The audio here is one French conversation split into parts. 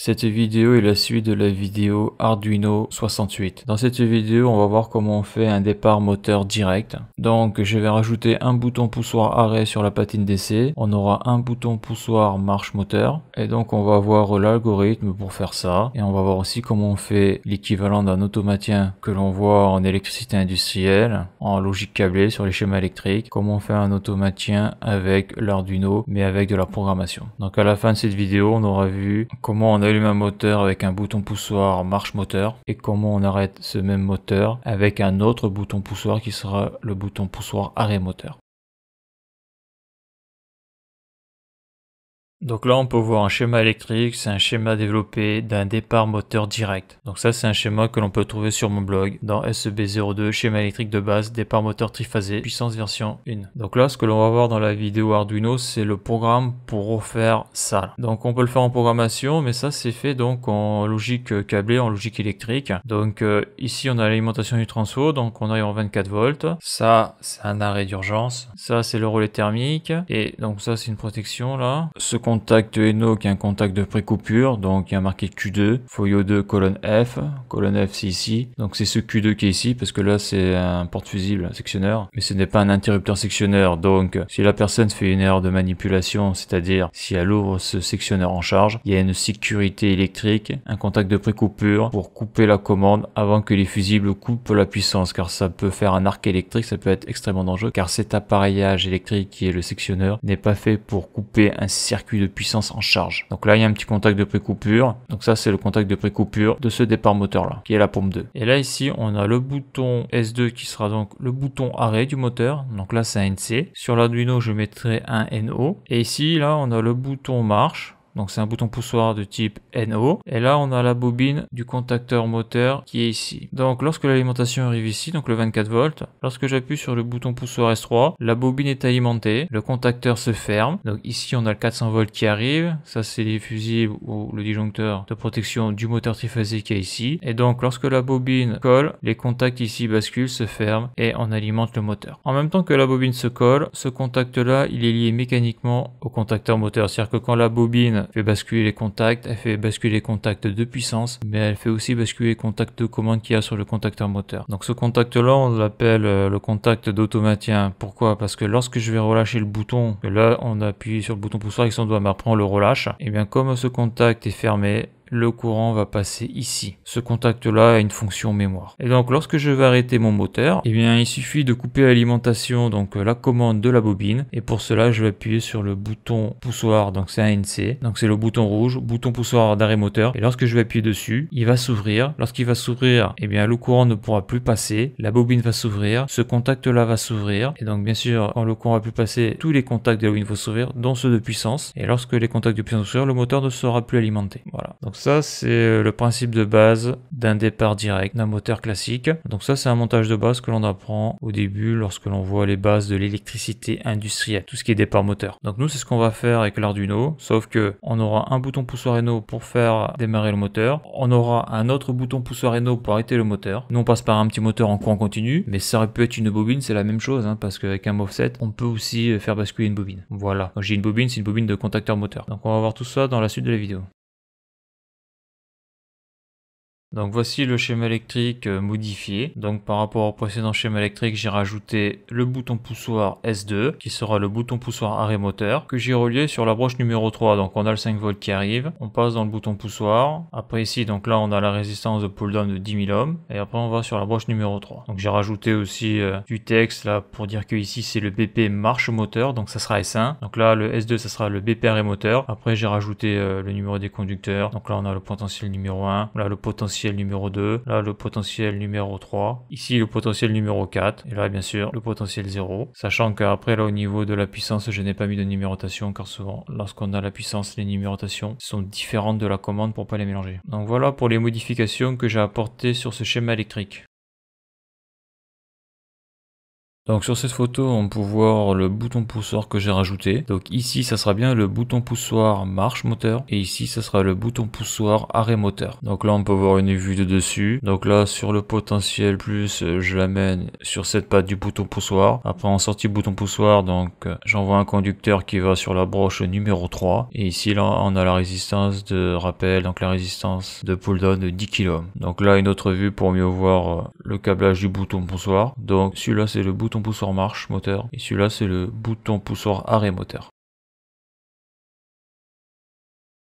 Cette vidéo est la suite de la vidéo Arduino 68. Dans cette vidéo, on va voir comment on fait un départ moteur direct. Donc, je vais rajouter un bouton poussoir arrêt sur la patine d'essai. On aura un bouton poussoir marche moteur. Et donc, on va voir l'algorithme pour faire ça. Et on va voir aussi comment on fait l'équivalent d'un automatien que l'on voit en électricité industrielle, en logique câblée sur les schémas électriques. Comment on fait un automatien avec l'Arduino, mais avec de la programmation. Donc, à la fin de cette vidéo, on aura vu comment on a allume un moteur avec un bouton poussoir marche moteur et comment on arrête ce même moteur avec un autre bouton poussoir qui sera le bouton poussoir arrêt moteur. Donc là, on peut voir un schéma électrique, c'est un schéma développé d'un départ moteur direct. Donc ça, c'est un schéma que l'on peut trouver sur mon blog dans SEB02, schéma électrique de base, départ moteur triphasé, puissance version 1. Donc là, ce que l'on va voir dans la vidéo Arduino, c'est le programme pour refaire ça. Donc on peut le faire en programmation, mais ça, c'est fait donc en logique câblée, en logique électrique. Donc euh, ici, on a l'alimentation du transfo, donc on a en 24 volts. Ça, c'est un arrêt d'urgence. Ça, c'est le relais thermique. Et donc ça, c'est une protection là. Ce contact Eno qui est un contact de pré-coupure, donc il y a marqué Q2, folio 2, colonne F, colonne F c'est ici, donc c'est ce Q2 qui est ici, parce que là c'est un porte-fusible un sectionneur, mais ce n'est pas un interrupteur sectionneur, donc si la personne fait une erreur de manipulation, c'est-à-dire si elle ouvre ce sectionneur en charge, il y a une sécurité électrique, un contact de pré-coupure pour couper la commande avant que les fusibles coupent la puissance, car ça peut faire un arc électrique, ça peut être extrêmement dangereux, car cet appareillage électrique qui est le sectionneur n'est pas fait pour couper un circuit de puissance en charge. Donc là, il y a un petit contact de pré-coupure. Donc ça, c'est le contact de pré-coupure de ce départ moteur là, qui est la pompe 2. Et là, ici, on a le bouton S2 qui sera donc le bouton arrêt du moteur. Donc là, c'est un NC. Sur l'Arduino, je mettrai un NO. Et ici, là, on a le bouton marche donc c'est un bouton poussoir de type NO. Et là, on a la bobine du contacteur moteur qui est ici. Donc lorsque l'alimentation arrive ici, donc le 24 volts, lorsque j'appuie sur le bouton poussoir S3, la bobine est alimentée, le contacteur se ferme. Donc ici, on a le 400 volts qui arrive. Ça, c'est les fusibles ou le disjoncteur de protection du moteur triphasé qui est ici. Et donc lorsque la bobine colle, les contacts ici basculent, se ferment et on alimente le moteur. En même temps que la bobine se colle, ce contact là, il est lié mécaniquement au contacteur moteur. C'est-à-dire que quand la bobine fait basculer les contacts, elle fait basculer les contacts de puissance, mais elle fait aussi basculer les contacts de commande qu'il y a sur le contacteur moteur. Donc ce contact-là, on l'appelle euh, le contact d'automatien. Pourquoi Parce que lorsque je vais relâcher le bouton, là on appuie sur le bouton poussoir et son doigt, mais après le relâche, et bien comme ce contact est fermé, le courant va passer ici. Ce contact-là a une fonction mémoire. Et donc lorsque je vais arrêter mon moteur, eh bien il suffit de couper l'alimentation, donc euh, la commande de la bobine. Et pour cela, je vais appuyer sur le bouton poussoir, donc c'est un NC Donc c'est le bouton rouge, bouton poussoir d'arrêt moteur. Et lorsque je vais appuyer dessus, il va s'ouvrir. Lorsqu'il va s'ouvrir, eh bien le courant ne pourra plus passer. La bobine va s'ouvrir. Ce contact-là va s'ouvrir. Et donc bien sûr, quand le courant va plus passer, tous les contacts de la bobine vont s'ouvrir, dont ceux de puissance. Et lorsque les contacts de puissance s'ouvrir le moteur ne sera plus alimenté. Voilà ça, c'est euh, le principe de base d'un départ direct d'un moteur classique. Donc ça, c'est un montage de base que l'on apprend au début lorsque l'on voit les bases de l'électricité industrielle, tout ce qui est départ moteur. Donc nous, c'est ce qu'on va faire avec l'Arduino, sauf que on aura un bouton poussoir Renault pour faire démarrer le moteur. On aura un autre bouton poussoir Renault pour arrêter le moteur. Nous, on passe par un petit moteur en courant continu, mais ça aurait pu être une bobine, c'est la même chose, hein, parce qu'avec un offset, on peut aussi euh, faire basculer une bobine. Voilà. j'ai une bobine, c'est une bobine de contacteur moteur. Donc on va voir tout ça dans la suite de la vidéo. Donc voici le schéma électrique euh, modifié. Donc par rapport au précédent schéma électrique, j'ai rajouté le bouton poussoir S2 qui sera le bouton poussoir arrêt moteur que j'ai relié sur la broche numéro 3. Donc on a le 5 volts qui arrive. On passe dans le bouton poussoir. Après ici, donc là on a la résistance de pull down de 10 000 ohms et après on va sur la broche numéro 3. Donc j'ai rajouté aussi euh, du texte là pour dire que ici c'est le BP marche moteur donc ça sera S1. Donc là le S2 ça sera le BP arrêt moteur. Après j'ai rajouté euh, le numéro des conducteurs. Donc là on a le potentiel numéro 1, là le potentiel numéro 2, là le potentiel numéro 3, ici le potentiel numéro 4, et là bien sûr le potentiel 0. Sachant qu'après là au niveau de la puissance, je n'ai pas mis de numérotation car souvent lorsqu'on a la puissance, les numérotations sont différentes de la commande pour pas les mélanger. Donc voilà pour les modifications que j'ai apportées sur ce schéma électrique. Donc sur cette photo, on peut voir le bouton poussoir que j'ai rajouté. Donc ici, ça sera bien le bouton poussoir marche moteur. Et ici, ça sera le bouton poussoir arrêt moteur. Donc là, on peut voir une vue de dessus. Donc là, sur le potentiel plus, je l'amène sur cette patte du bouton poussoir. Après, en sortie bouton poussoir, donc j'envoie un conducteur qui va sur la broche numéro 3. Et ici, là, on a la résistance de rappel, donc la résistance de pull down de 10 kg. Donc là, une autre vue pour mieux voir euh, le câblage du bouton poussoir. Donc celui-là, c'est le bouton bouton poussoir marche moteur et celui-là c'est le bouton poussoir arrêt moteur.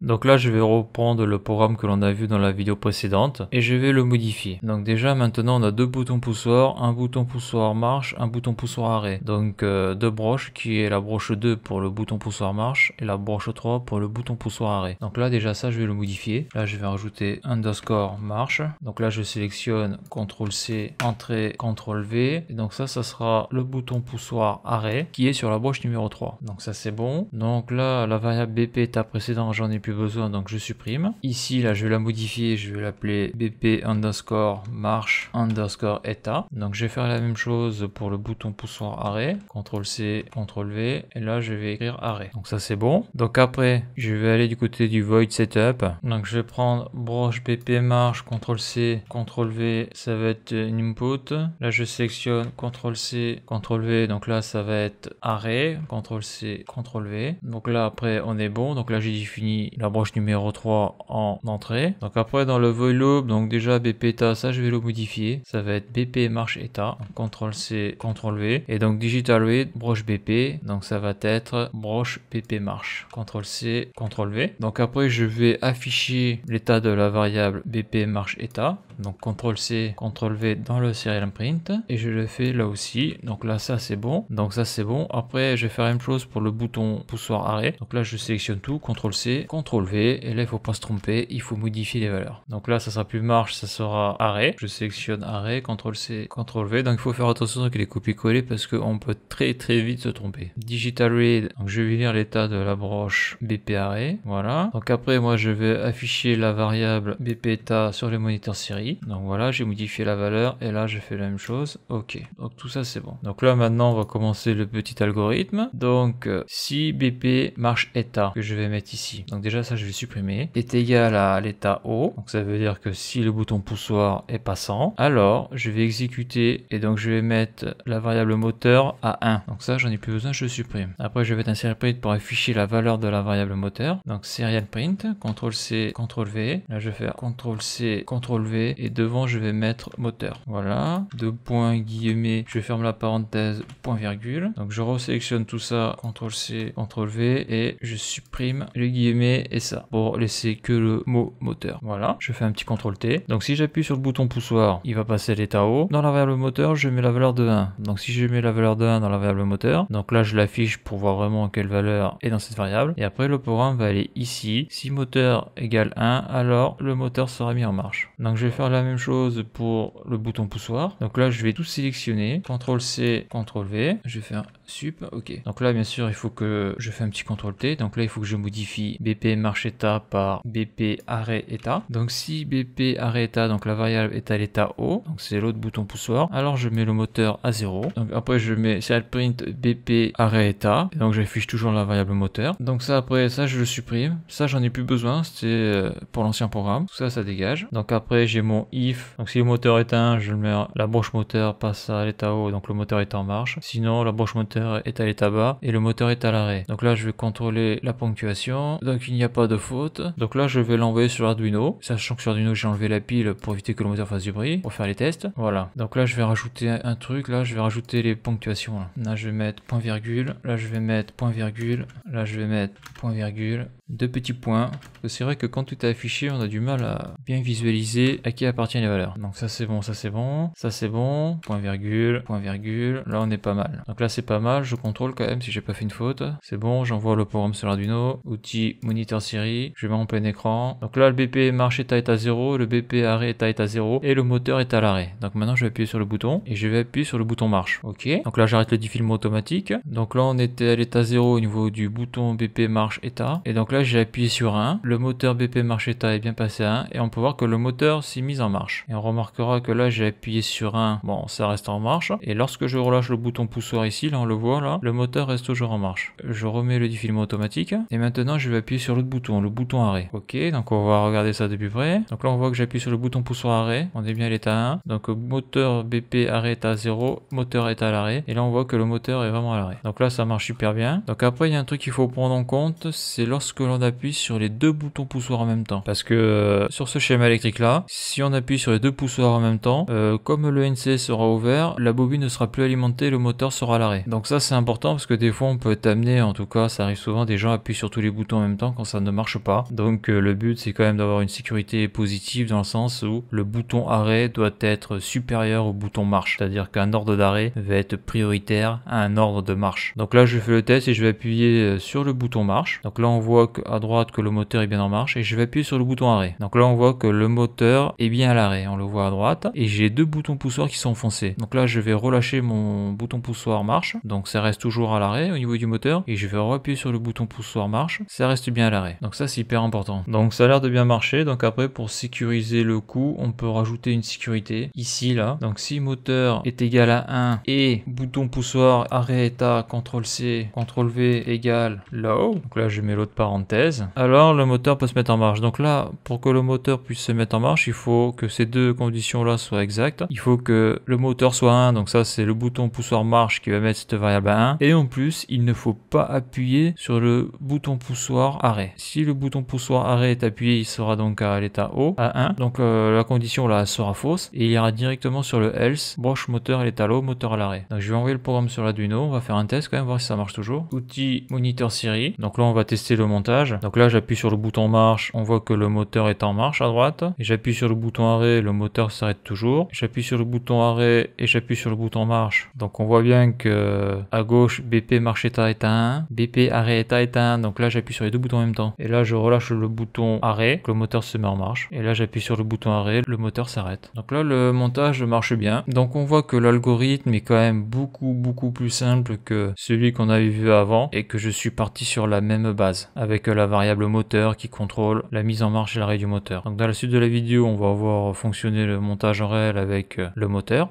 Donc là, je vais reprendre le programme que l'on a vu dans la vidéo précédente et je vais le modifier. Donc déjà, maintenant, on a deux boutons poussoirs, un bouton poussoir marche, un bouton poussoir arrêt. Donc euh, deux broches qui est la broche 2 pour le bouton poussoir marche et la broche 3 pour le bouton poussoir arrêt. Donc là, déjà ça, je vais le modifier. Là, je vais rajouter underscore marche. Donc là, je sélectionne CTRL C, entrée, CTRL V. Et donc ça, ça sera le bouton poussoir arrêt qui est sur la broche numéro 3. Donc ça, c'est bon. Donc là, la variable BP, précédent, précédente, j'en ai plus besoin, donc je supprime. Ici, là, je vais la modifier, je vais l'appeler bp underscore marche underscore état. Donc je vais faire la même chose pour le bouton poussoir arrêt. CTRL-C, CTRL-V. Et là, je vais écrire arrêt. Donc ça, c'est bon. Donc après, je vais aller du côté du void setup. Donc je vais prendre broche bp marche, CTRL-C, CTRL-V. Ça va être une input. Là, je sélectionne CTRL-C, CTRL-V. Donc là, ça va être arrêt. CTRL-C, CTRL-V. Donc là, après, on est bon. Donc là, j'ai défini la broche numéro 3 en entrée. Donc après dans le void donc déjà BP état, ça je vais le modifier. Ça va être BP marche état. CTRL C, CTRL V. Et donc digital read, broche BP. Donc ça va être broche BP marche. CTRL C, CTRL V. Donc après je vais afficher l'état de la variable BP marche état. Donc CTRL C, CTRL V dans le serial imprint. Et je le fais là aussi. Donc là ça c'est bon. Donc ça c'est bon. Après je vais faire la même chose pour le bouton poussoir arrêt. Donc là je sélectionne tout. CTRL C, CTRL CTRL V, et là il faut pas se tromper, il faut modifier les valeurs. Donc là ça sera plus marche, ça sera arrêt. Je sélectionne arrêt, CTRL C, CTRL V, donc il faut faire attention qu'il les copier-coller parce qu'on peut très très vite se tromper. Digital Read, donc je vais lire l'état de la broche BP arrêt, voilà. Donc après moi je vais afficher la variable BP état sur les moniteurs série. Donc voilà, j'ai modifié la valeur et là je fais la même chose, ok. Donc tout ça c'est bon. Donc là maintenant on va commencer le petit algorithme. Donc euh, si BP marche état, que je vais mettre ici. Donc déjà ça je vais supprimer, est égal à l'état haut Donc ça veut dire que si le bouton poussoir est passant, alors je vais exécuter et donc je vais mettre la variable moteur à 1. Donc ça j'en ai plus besoin, je supprime. Après je vais mettre print pour afficher la valeur de la variable moteur. Donc serial print, CTRL C, CTRL V. Là je vais faire CTRL C, CTRL V et devant je vais mettre moteur. Voilà, deux points guillemets, je ferme la parenthèse, point virgule. Donc je resélectionne tout ça, CTRL C, CTRL V et je supprime le guillemets et ça pour laisser que le mot moteur. Voilà, je fais un petit CTRL T. Donc si j'appuie sur le bouton poussoir, il va passer à l'état haut. Dans la variable moteur, je mets la valeur de 1. Donc si je mets la valeur de 1 dans la variable moteur, donc là je l'affiche pour voir vraiment quelle valeur est dans cette variable. Et après le programme va aller ici. Si moteur égale 1, alors le moteur sera mis en marche. Donc je vais faire la même chose pour le bouton poussoir. Donc là je vais tout sélectionner. CTRL C, CTRL V. Je vais faire sup, ok. Donc là bien sûr il faut que je fais un petit CTRL T. Donc là il faut que je modifie BPM marche état par BP arrêt état. Donc si BP arrêt état, donc la variable est à l'état haut, donc c'est l'autre bouton poussoir, alors je mets le moteur à 0. Donc après je mets print BP arrêt état, et donc j'affiche toujours la variable moteur. Donc ça après ça je le supprime, ça j'en ai plus besoin, c'était euh, pour l'ancien programme, tout ça ça dégage. Donc après j'ai mon if, donc si le moteur est éteint, je le mets, la broche moteur passe à l'état haut, donc le moteur est en marche. Sinon la broche moteur est à l'état bas et le moteur est à l'arrêt. Donc là je vais contrôler la ponctuation, donc il n'y a pas de faute. Donc là, je vais l'envoyer sur Arduino, sachant que sur Arduino, j'ai enlevé la pile pour éviter que le moteur fasse du bruit, pour faire les tests. Voilà. Donc là, je vais rajouter un truc. Là, je vais rajouter les ponctuations. là je vais mettre point virgule. Là, je vais mettre point virgule. Là, je vais mettre point virgule deux petits points. C'est vrai que quand tout est affiché, on a du mal à bien visualiser à qui appartiennent les valeurs. Donc ça c'est bon, ça c'est bon, ça c'est bon, point virgule, point virgule, là on est pas mal. Donc là c'est pas mal, je contrôle quand même si j'ai pas fait une faute. C'est bon, j'envoie le programme sur l'Arduino, outil moniteur série, je vais en plein écran. Donc là le BP marche état est à 0, le BP arrêt état est à 0 et le moteur est à l'arrêt. Donc maintenant je vais appuyer sur le bouton et je vais appuyer sur le bouton marche. Ok, donc là j'arrête le défilement automatique. Donc là on était à l'état 0 au niveau du bouton BP marche état et donc là j'ai appuyé sur 1, le moteur BP marche Marchetta est bien passé à 1 et on peut voir que le moteur s'est mis en marche. Et on remarquera que là j'ai appuyé sur 1, bon ça reste en marche. Et lorsque je relâche le bouton poussoir ici, là on le voit là, le moteur reste toujours en marche. Je remets le défilement automatique et maintenant je vais appuyer sur l'autre bouton, le bouton arrêt. Ok, donc on va regarder ça de plus près. Donc là on voit que j'appuie sur le bouton poussoir arrêt, on est bien à l'état 1. Donc moteur BP arrêt est à 0, moteur est à l'arrêt. Et là on voit que le moteur est vraiment à l'arrêt. Donc là ça marche super bien. Donc après il y a un truc qu'il faut prendre en compte, c'est lorsque on appuie sur les deux boutons poussoirs en même temps. Parce que euh, sur ce schéma électrique là, si on appuie sur les deux poussoirs en même temps, euh, comme le NC sera ouvert, la bobine ne sera plus alimentée, le moteur sera à l'arrêt. Donc ça c'est important parce que des fois on peut être amené, en tout cas ça arrive souvent, des gens appuient sur tous les boutons en même temps quand ça ne marche pas. Donc euh, le but c'est quand même d'avoir une sécurité positive dans le sens où le bouton arrêt doit être supérieur au bouton marche. C'est-à-dire qu'un ordre d'arrêt va être prioritaire à un ordre de marche. Donc là je fais le test et je vais appuyer sur le bouton marche. Donc là on voit que à droite que le moteur est bien en marche et je vais appuyer sur le bouton arrêt. Donc là on voit que le moteur est bien à l'arrêt, on le voit à droite et j'ai deux boutons poussoirs qui sont enfoncés. Donc là je vais relâcher mon bouton poussoir marche, donc ça reste toujours à l'arrêt au niveau du moteur et je vais appuyer sur le bouton poussoir marche, ça reste bien à l'arrêt. Donc ça c'est hyper important. Donc ça a l'air de bien marcher, donc après pour sécuriser le coup on peut rajouter une sécurité ici là. Donc si moteur est égal à 1 et bouton poussoir arrêt état CTRL C CTRL V égale low, donc là je mets l'autre parenthèse alors le moteur peut se mettre en marche. Donc là, pour que le moteur puisse se mettre en marche, il faut que ces deux conditions-là soient exactes. Il faut que le moteur soit 1, donc ça c'est le bouton poussoir marche qui va mettre cette variable à 1. Et en plus, il ne faut pas appuyer sur le bouton poussoir arrêt. Si le bouton poussoir arrêt est appuyé, il sera donc à l'état haut, à 1. Donc euh, la condition là sera fausse et il ira directement sur le else, broche moteur à l'état moteur à l'arrêt. Donc je vais envoyer le programme sur l'Arduino, on va faire un test quand même, voir si ça marche toujours. Outil moniteur Siri. Donc là on va tester le montage. Donc là, j'appuie sur le bouton marche, on voit que le moteur est en marche à droite. Et J'appuie sur le bouton arrêt, le moteur s'arrête toujours. J'appuie sur le bouton arrêt et j'appuie sur le bouton marche. Donc on voit bien que à gauche, BP marche état est à 1, BP arrêt état à 1. Donc là, j'appuie sur les deux boutons en même temps. Et là, je relâche le bouton arrêt, le moteur se met en marche. Et là, j'appuie sur le bouton arrêt, le moteur s'arrête. Donc là, le montage marche bien. Donc on voit que l'algorithme est quand même beaucoup, beaucoup plus simple que celui qu'on avait vu avant et que je suis parti sur la même base avec la variable moteur qui contrôle la mise en marche et l'arrêt du moteur. dans la suite de la vidéo, on va voir fonctionner le montage en réel avec euh, le moteur.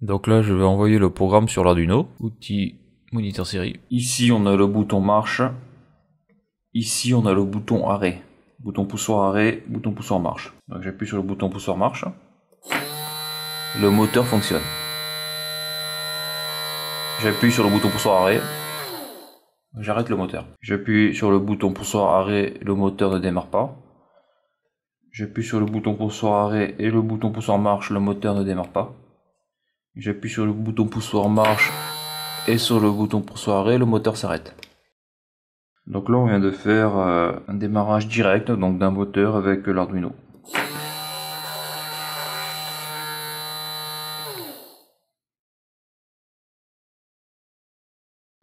Donc là, je vais envoyer le programme sur l'Arduino, outil moniteur série. Ici, on a le bouton marche. Ici, on a le bouton arrêt. Bouton poussoir arrêt, bouton poussoir marche. j'appuie sur le bouton poussoir marche. Le moteur fonctionne. J'appuie sur le bouton poussoir arrêt. J'arrête le moteur. J'appuie sur le bouton poussoir arrêt, le moteur ne démarre pas. J'appuie sur le bouton poussoir arrêt et le bouton poussoir marche, le moteur ne démarre pas. J'appuie sur le bouton poussoir marche et sur le bouton poussoir arrêt, le moteur s'arrête. Donc là, on vient de faire euh, un démarrage direct donc d'un moteur avec euh, l'Arduino.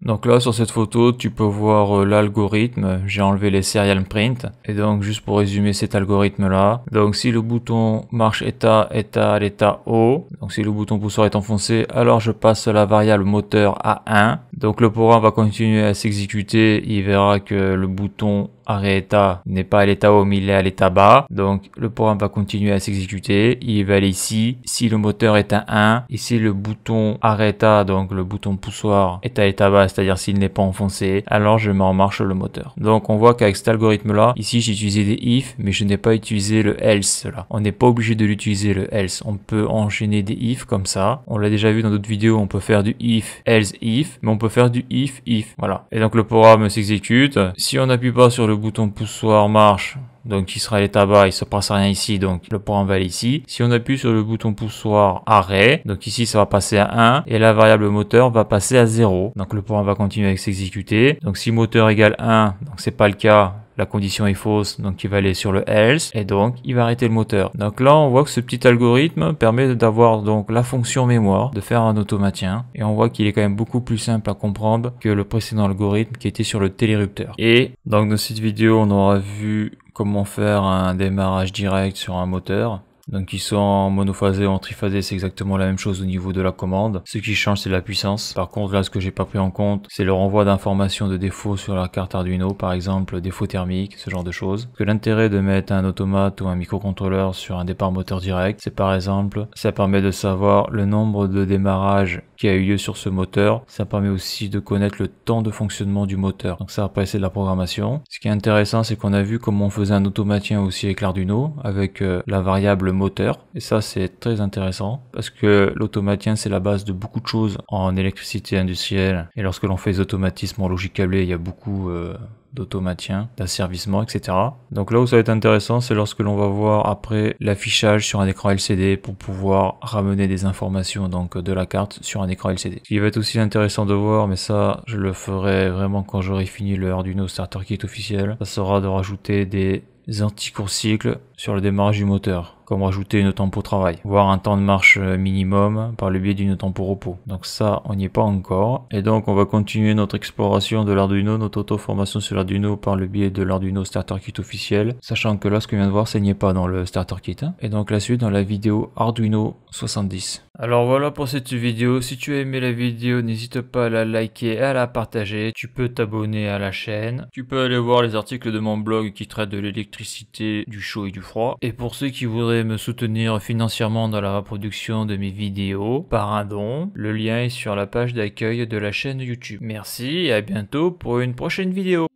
Donc là, sur cette photo, tu peux voir euh, l'algorithme. J'ai enlevé les serial print. Et donc, juste pour résumer cet algorithme-là. Donc, si le bouton marche état, à l'état haut. Donc, si le bouton poussoir est enfoncé, alors je passe la variable moteur à 1. Donc le programme va continuer à s'exécuter. Il verra que le bouton arrêt n'est pas à l'état haut mais il est à l'état bas. Donc le programme va continuer à s'exécuter. Il va aller ici. Si le moteur est à 1 et si le bouton arrêt donc le bouton poussoir est à l'état bas, c'est-à-dire s'il n'est pas enfoncé, alors je mets en marche le moteur. Donc on voit qu'avec cet algorithme là, ici j'ai utilisé des if mais je n'ai pas utilisé le else là. On n'est pas obligé de l'utiliser le else. On peut enchaîner des if comme ça. On l'a déjà vu dans d'autres vidéos, on peut faire du if, else, if, mais on peut faire du if, if. Voilà. Et donc le programme s'exécute. Si on n'appuie pas sur le bouton poussoir marche, donc qui sera à bas, il se passe rien ici, donc le programme va aller ici. Si on appuie sur le bouton poussoir arrêt, donc ici ça va passer à 1 et la variable moteur va passer à 0. Donc le programme va continuer à s'exécuter. Donc si moteur égale 1, donc c'est pas le cas, la condition est fausse, donc il va aller sur le else, et donc il va arrêter le moteur. Donc là, on voit que ce petit algorithme permet d'avoir donc la fonction mémoire, de faire un automatien, et on voit qu'il est quand même beaucoup plus simple à comprendre que le précédent algorithme qui était sur le télérupteur. Et donc dans cette vidéo, on aura vu comment faire un démarrage direct sur un moteur, donc ils sont monophasé ou en triphasé, c'est exactement la même chose au niveau de la commande. Ce qui change, c'est la puissance. Par contre, là, ce que j'ai pas pris en compte, c'est le renvoi d'informations de défaut sur la carte Arduino, par exemple défaut thermique, ce genre de choses. que l'intérêt de mettre un automate ou un microcontrôleur sur un départ moteur direct, c'est par exemple, ça permet de savoir le nombre de démarrages a eu lieu sur ce moteur. Ça permet aussi de connaître le temps de fonctionnement du moteur. Donc ça après c'est de la programmation. Ce qui est intéressant c'est qu'on a vu comment on faisait un automatien aussi avec l'Arduino avec euh, la variable moteur. Et ça c'est très intéressant parce que l'automatien c'est la base de beaucoup de choses en électricité industrielle. Et lorsque l'on fait des automatismes en logique câblée il y a beaucoup... Euh, d'automatien, d'asservissement, etc. Donc là où ça va être intéressant, c'est lorsque l'on va voir après l'affichage sur un écran LCD pour pouvoir ramener des informations donc de la carte sur un écran LCD. Ce qui va être aussi intéressant de voir, mais ça je le ferai vraiment quand j'aurai fini le Arduino Starter Kit officiel, ça sera de rajouter des cycles sur le démarrage du moteur, comme rajouter une tempo travail, voire un temps de marche euh, minimum par le biais d'une tempo repos. Donc ça, on n'y est pas encore. Et donc, on va continuer notre exploration de l'Arduino, notre auto-formation sur l'Arduino par le biais de l'Arduino Starter Kit officiel, sachant que là, ce que vient de voir, ça n'y est pas dans le Starter Kit. Hein. Et donc la suite dans la vidéo Arduino 70. Alors voilà pour cette vidéo. Si tu as aimé la vidéo, n'hésite pas à la liker, à la partager. Tu peux t'abonner à la chaîne. Tu peux aller voir les articles de mon blog qui traitent de l'électricité, du chaud et du et pour ceux qui voudraient me soutenir financièrement dans la reproduction de mes vidéos, par un don, le lien est sur la page d'accueil de la chaîne YouTube. Merci et à bientôt pour une prochaine vidéo.